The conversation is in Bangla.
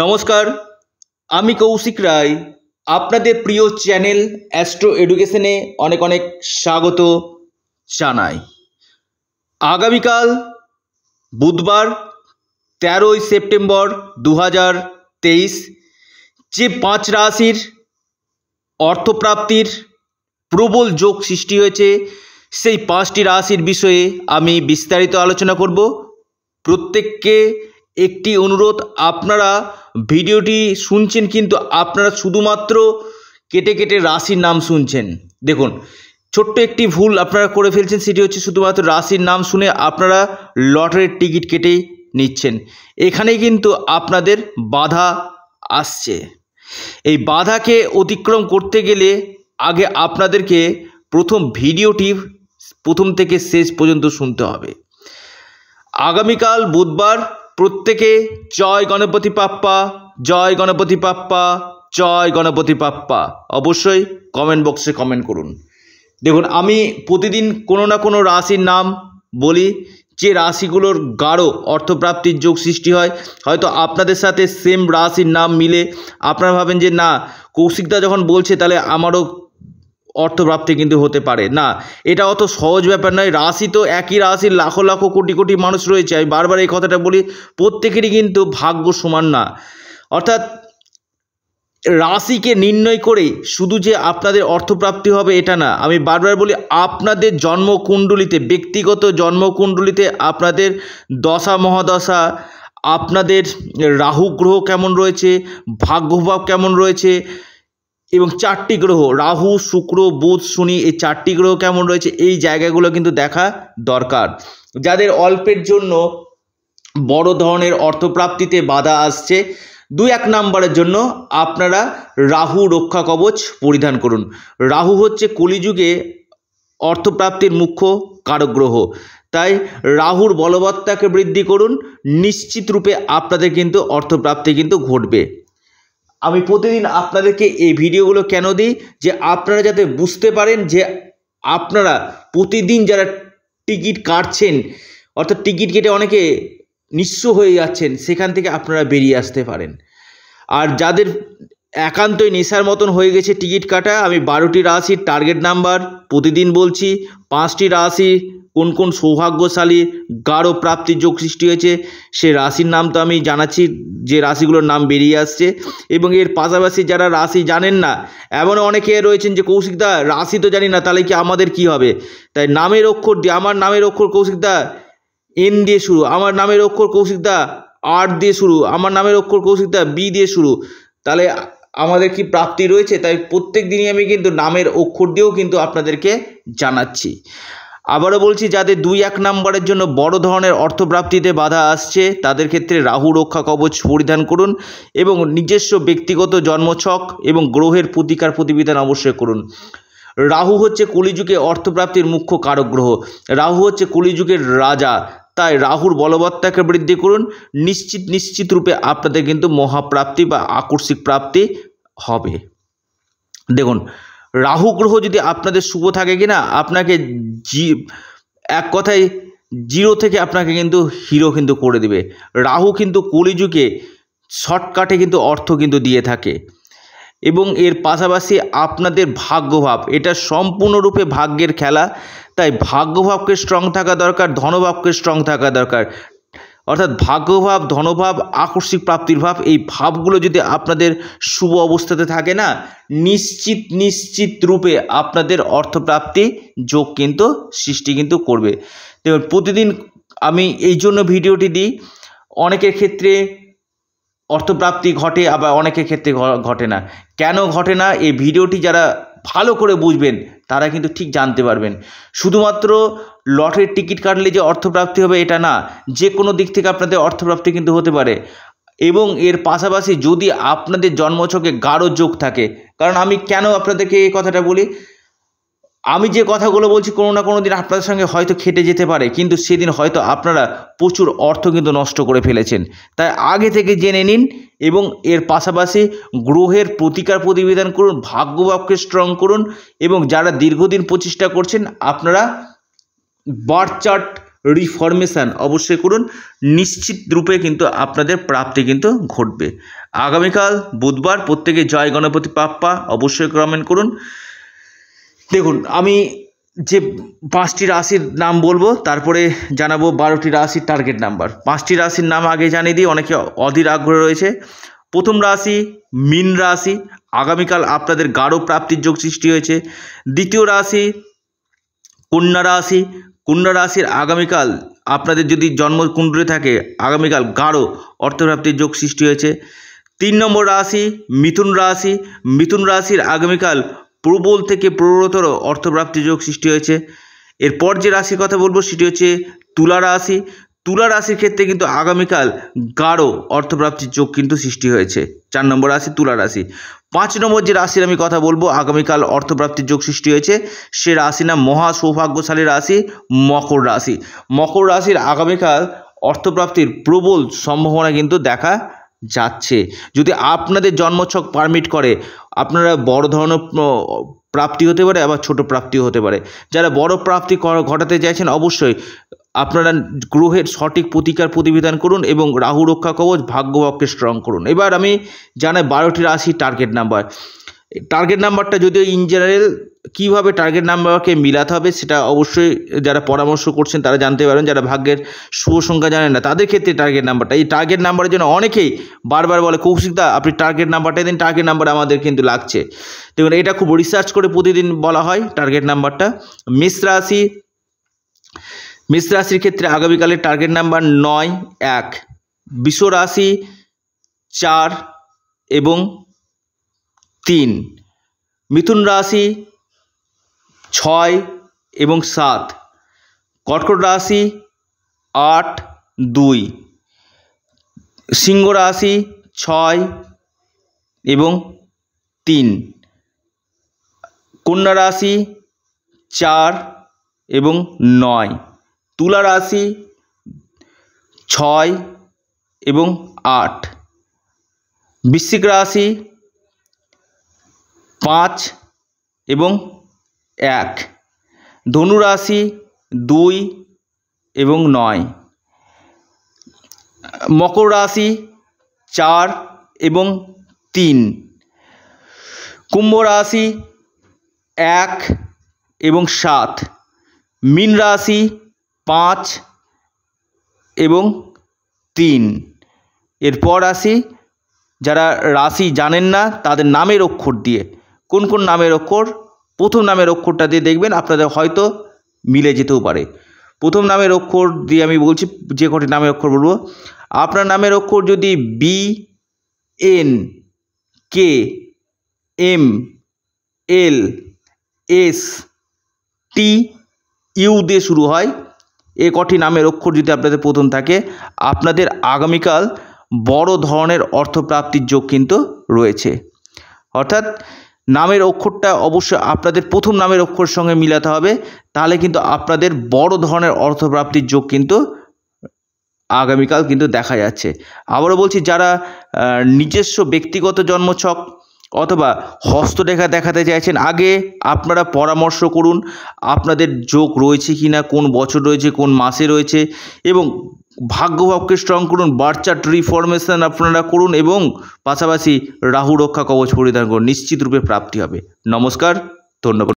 নমস্কার আমি কৌশিক রায় আপনাদের প্রিয় চ্যানেল অ্যাস্ট্রো এডুকেশনে অনেক অনেক স্বাগত জানাই আগামীকাল বুধবার তেরোই সেপ্টেম্বর দু যে পাঁচ রাশির অর্থপ্রাপ্তির প্রবল যোগ সৃষ্টি হয়েছে সেই পাঁচটি রাশির বিষয়ে আমি বিস্তারিত আলোচনা করব প্রত্যেককে একটি অনুরোধ আপনারা ভিডিওটি শুনছেন কিন্তু আপনারা শুধুমাত্র কেটে কেটে রাশির নাম শুনছেন দেখুন ছোট্ট একটি ভুল আপনারা করে ফেলছেন সেটি হচ্ছে শুধুমাত্র রাশির নাম শুনে আপনারা লটারির টিকিট কেটে নিচ্ছেন এখানে কিন্তু আপনাদের বাধা আসছে এই বাধাকে অতিক্রম করতে গেলে আগে আপনাদেরকে প্রথম ভিডিওটি প্রথম থেকে শেষ পর্যন্ত শুনতে হবে আগামীকাল বুধবার প্রত্যেকে জয় গণপতি পাপ্পা জয় গণপতি পাপ্পা জয় গণপতি পাপ্পা অবশ্যই কমেন্ট বক্সে কমেন্ট করুন দেখুন আমি প্রতিদিন কোনো না কোনো রাশির নাম বলি যে রাশিগুলোর গাঢ় অর্থপ্রাপ্তির যোগ সৃষ্টি হয় হয়তো আপনাদের সাথে সেম রাশির নাম মিলে আপনারা ভাবেন যে না কৌশিকদা যখন বলছে তাহলে আমারও অর্থপ্রাপ্তি কিন্তু হতে পারে না এটা অত সহজ ব্যাপার নয় রাশি তো একই রাশির লাখো লাখো কোটি কোটি মানুষ রয়েছে আমি বারবার এই কথাটা বলি প্রত্যেকেরই কিন্তু ভাগ্য সমান না অর্থাৎ রাশিকে নির্ণয় করে শুধু যে আপনাদের অর্থপ্রাপ্তি হবে এটা না আমি বারবার বলি আপনাদের জন্মকুণ্ডলিতে ব্যক্তিগত জন্মকুণ্ডলিতে আপনাদের দশা মহাদশা আপনাদের রাহু গ্রহ কেমন রয়েছে ভাগ্যভাব কেমন রয়েছে এবং চারটি গ্রহ রাহু শুক্র বুধ শনি এই চারটি গ্রহ কেমন রয়েছে এই জায়গাগুলো কিন্তু দেখা দরকার যাদের অল্পের জন্য বড় ধরনের অর্থপ্রাপ্তিতে বাধা আসছে দুই এক নাম্বারের জন্য আপনারা রাহু রক্ষা কবচ পরিধান করুন রাহু হচ্ছে কলিযুগে অর্থপ্রাপ্তির মুখ্য কারগ্রহ তাই রাহুর বলবত্তাকে বৃদ্ধি করুন নিশ্চিত রূপে আপনাদের কিন্তু অর্থপ্রাপ্তি কিন্তু ঘটবে আমি প্রতিদিন আপনাদেরকে এই ভিডিওগুলো কেন দিই যে আপনারা যাতে বুঝতে পারেন যে আপনারা প্রতিদিন যারা টিকিট কাটছেন অর্থাৎ টিকিট কেটে অনেকে নিঃস্ব হয়ে যাচ্ছেন সেখান থেকে আপনারা বেরিয়ে আসতে পারেন আর যাদের একান্তই নেশার মতন হয়ে গেছে টিকিট কাটা আমি বারোটি রাশির টার্গেট নাম্বার প্রতিদিন বলছি পাঁচটি রাশি কোন কোন সৌভাগ্যশালী গাঢ় প্রাপ্তির যোগ সৃষ্টি হয়েছে সে রাশির নাম তো আমি জানাচ্ছি যে রাশিগুলোর নাম বেরিয়ে আসছে এবং এর পাশাপাশি যারা রাশি জানেন না এমন অনেকে রয়েছেন যে কৌশিকদা রাশি তো জানি না তাহলে কি আমাদের কি হবে তাই নামের অক্ষর দিয়ে আমার নামের অক্ষর কৌশিকদা এন দিয়ে শুরু আমার নামের অক্ষর কৌশিকদা আর দিয়ে শুরু আমার নামের অক্ষর কৌশিকদা বি দিয়ে শুরু তাহলে আমাদের কি প্রাপ্তি রয়েছে তাই প্রত্যেক দিনই আমি কিন্তু নামের অক্ষর দিয়েও কিন্তু আপনাদেরকে জানাচ্ছি আবারও বলছি যাদের দুই এক নম্বরের জন্য বড় ধরনের অর্থপ্রাপ্তিতে বাধা আসছে তাদের ক্ষেত্রে রাহু রক্ষা কবচ পরিধান করুন এবং নিজস্ব ব্যক্তিগত জন্মছক এবং গ্রহের প্রতিকার প্রতিবিধান অবশ্যই করুন রাহু হচ্ছে কলিযুগে অর্থপ্রাপ্তির মুখ্য কারক গ্রহ রাহু হচ্ছে কলিযুগের রাজা তাই রাহুর বলবত্তাকে বৃদ্ধি করুন নিশ্চিত নিশ্চিত রূপে আপনাদের কিন্তু মহাপ্রাপ্তি বা আকর্ষিক প্রাপ্তি হবে দেখুন রাহু গ্রহ যদি আপনাদের শুভ থাকে কিনা আপনাকে জি এক কথায় জিরো থেকে আপনাকে কিন্তু হিরো কিন্তু করে দেবে রাহু কিন্তু কলিযুগে শর্টকাটে কিন্তু অর্থ কিন্তু দিয়ে থাকে এবং এর পাশাপাশি আপনাদের ভাগ্যভাব এটা সম্পূর্ণরূপে ভাগ্যের খেলা তাই ভাগ্যভাবকে স্ট্রং থাকা দরকার ধনভাবকে স্ট্রং থাকা দরকার অর্থাৎ ভাগ্যভাব ধনভাব আকস্মিক প্রাপ্তির ভাব এই ভাবগুলো যদি আপনাদের শুভ অবস্থাতে থাকে না নিশ্চিত নিশ্চিত রূপে আপনাদের অর্থপ্রাপ্তি যোগ কিন্তু সৃষ্টি কিন্তু করবে দেখুন প্রতিদিন আমি এই জন্য ভিডিওটি দিই অনেকের ক্ষেত্রে অর্থপ্রাপ্তি ঘটে আবার অনেকের ক্ষেত্রে ঘটে না কেন ঘটে না এই ভিডিওটি যারা ভালো করে বুঝবেন তারা কিন্তু ঠিক জানতে পারবেন শুধুমাত্র লটের টিকিট কাটলে যে অর্থপ্রাপ্তি হবে এটা না যে কোনো দিক থেকে আপনাদের অর্থপ্রাপ্তি কিন্তু হতে পারে এবং এর পাশাপাশি যদি আপনাদের জন্মছকে গাঢ় যোগ থাকে কারণ আমি কেন আপনাদেরকে এই কথাটা বলি আমি যে কথাগুলো বলছি কোনো না কোনো দিন আপনাদের সঙ্গে হয়তো খেটে যেতে পারে কিন্তু সেদিন হয়তো আপনারা প্রচুর অর্থ কিন্তু নষ্ট করে ফেলেছেন তাই আগে থেকে জেনে নিন এবং এর পাশাপাশি গ্রহের প্রতিকার প্রতিবেদন করুন ভাগ্যভাবকে স্ট্রং করুন এবং যারা দীর্ঘদিন প্রচেষ্টা করছেন আপনারা বার্থ চার্ট রিফরমেশান অবশ্যই করুন নিশ্চিত রূপে কিন্তু আপনাদের প্রাপ্তি কিন্তু ঘটবে আগামীকাল বুধবার প্রত্যেকে জয় গণপতি পাপ্পা অবশ্যই কমেন্ট করুন দেখুন আমি যে পাঁচটি রাশির নাম বলবো তারপরে জানাবো বারোটি রাশির টার্গেট নাম্বার পাঁচটি রাশির নাম আগে জানিয়ে দিই অনেকে অধীর আগ্রহ রয়েছে প্রথম রাশি মিন রাশি আগামীকাল আপনাদের গাঢ় প্রাপ্তির যোগ সৃষ্টি হয়েছে দ্বিতীয় রাশি কন্যা রাশি কন্যা রাশির আগামীকাল আপনাদের যদি জন্মকুণ্ডলে থাকে আগামীকাল গাঢ় অর্থপ্রাপ্তির যোগ সৃষ্টি হয়েছে তিন নম্বর রাশি মিথুন রাশি মিথুন রাশির আগামীকাল প্রবল থেকে প্রবলতর অর্থপ্রাপ্তি যোগ সৃষ্টি হয়েছে এরপর যে রাশির কথা বলবো সেটি হচ্ছে তুলা রাশি তুলা রাশির ক্ষেত্রে কিন্তু আগামীকাল গাঢ় অর্থপ্রাপ্তির যোগ কিন্তু সৃষ্টি হয়েছে চার নম্বর রাশি তুলা রাশি পাঁচ নম্বর যে রাশির আমি কথা বলবো আগামীকাল অর্থপ্রাপ্তির যোগ সৃষ্টি হয়েছে সে রাশি না মহা সৌভাগ্যশালী রাশি মকর রাশি মকর রাশির আগামীকাল অর্থপ্রাপ্তির প্রবল সম্ভাবনা কিন্তু দেখা যাচ্ছে যদি আপনাদের জন্মছক পারমিট করে আপনারা বড় ধরনের প্রাপ্তি হতে পারে আবার ছোট প্রাপ্তিও হতে পারে যারা বড় প্রাপ্তি ঘটাতে চাইছেন অবশ্যই আপনারা গ্রহের সঠিক প্রতিকার প্রতিবিধান করুন এবং রাহু রক্ষা কবচ ভাগ্যবাক্যে স্ট্রং করুন এবার আমি জানাই বারোটি রাশি টার্গেট নাম্বার টার্গেট নাম্বারটা যদিও ইন জেনারেল কীভাবে টার্গেট নাম্বারকে মিলাতে হবে সেটা অবশ্যই যারা পরামর্শ করছেন তারা জানতে পারেন যারা ভাগ্যের শুভ সংখ্যা জানেন না তাদের ক্ষেত্রে টার্গেট নাম্বারটা এই টার্গেট নাম্বারের জন্য অনেকেই বারবার বলে কৌশিকদা আপনি টার্গেট নাম্বারটাই দিন টার্গেট নাম্বার আমাদের কিন্তু লাগছে দেখুন এটা খুব রিসার্চ করে প্রতিদিন বলা হয় টার্গেট নাম্বারটা মেষ রাশি মেষ রাশির ক্ষেত্রে আগামীকালের টার্গেট নাম্বার নয় এক বিশ্ব রাশি চার এবং তিন মিথুন রাশি ছয় এবং সাত কর্কট রাশি আট দুই সিংহ রাশি ছয় এবং তিন কন্যা রাশি চার এবং নয় তুলা রাশি ছয় এবং আট বৃশ্চিক রাশি পাঁচ এবং এক ধনুরাশি দুই এবং নয় মকর রাশি চার এবং তিন কুম্ভ রাশি এক এবং সাত মীন রাশি পাঁচ এবং তিন এরপর আসি যারা রাশি জানেন না তাদের নামের অক্ষর দিয়ে কোন কোন নামের অক্ষর প্রথম নামের অক্ষরটা দিয়ে দেখবেন আপনাদের হয়তো মিলে যেতেও পারে প্রথম নামের অক্ষর দিয়ে আমি বলছি যে কটি নামের অক্ষর বলবো আপনার নামের অক্ষর যদি B N K M L S T U দিয়ে শুরু হয় এ কটি নামের অক্ষর যদি আপনাদের প্রথম থাকে আপনাদের আগামীকাল বড় ধরনের অর্থপ্রাপ্তির যোগ কিন্তু রয়েছে অর্থাৎ নামের অক্ষরটা অবশ্যই আপনাদের প্রথম নামের অক্ষর সঙ্গে মিলাতে হবে তাহলে কিন্তু আপনাদের বড় ধরনের অর্থপ্রাপ্তির যোগ কিন্তু আগামীকাল কিন্তু দেখা যাচ্ছে আবারও বলছি যারা নিজস্ব ব্যক্তিগত জন্মছক অথবা হস্তরেখা দেখাতে চাইছেন আগে আপনারা পরামর্শ করুন আপনাদের যোগ রয়েছে কি না কোন বছর রয়েছে কোন মাসে রয়েছে এবং ভাগ্যভাবকে স্ট্রং করুন বার্চার রিফরমেশন আপনারা করুন এবং পাশাপাশি রাহু রক্ষা কবচ পরিধান করুন নিশ্চিত রূপে প্রাপ্তি হবে নমস্কার ধন্যবাদ